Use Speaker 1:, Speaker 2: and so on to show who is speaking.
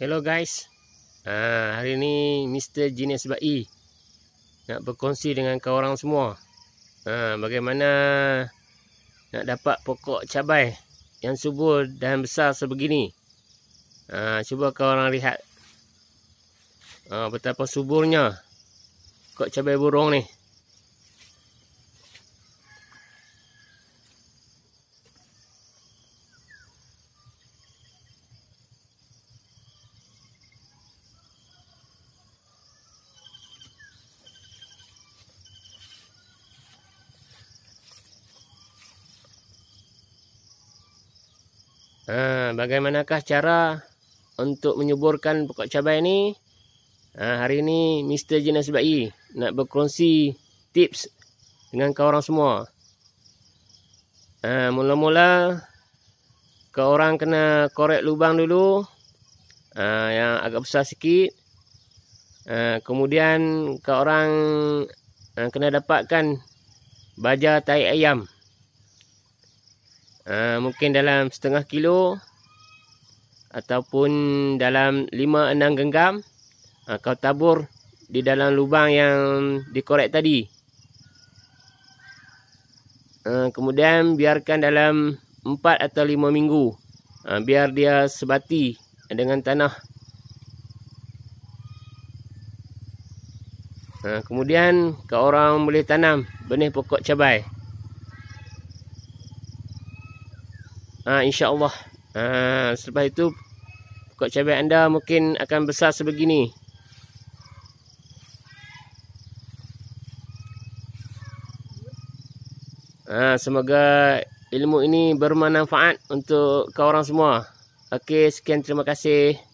Speaker 1: Hello guys. Ha, hari ni Mr. Genius Bai e nak berkongsi dengan kau orang semua. Ha, bagaimana nak dapat pokok cabai yang subur dan besar sebegini. Ha, cuba kau orang lihat. Ha, betapa suburnya pokok cabai burung ni. Ha, bagaimanakah cara untuk menyuburkan pokok cabai ni? Ha, hari ini Mr. Jinas Bayi nak berkongsi tips dengan kau orang semua. Ha, mula-mula ha, kau orang kena korek lubang dulu ha, yang agak besar sikit. Ha, kemudian kau orang ha, kena dapatkan baja tai ayam uh, mungkin dalam setengah kilo ataupun dalam lima enam genggam uh, kau tabur di dalam lubang yang dikorek tadi uh, kemudian biarkan dalam empat atau lima minggu uh, biar dia sebati dengan tanah uh, kemudian kau orang boleh tanam benih pokok cabai ha, InsyaAllah ha, Selepas itu Pokok cabai anda mungkin akan besar sebegini ha, Semoga ilmu ini bermanfaat Untuk kau orang semua Okey sekian terima kasih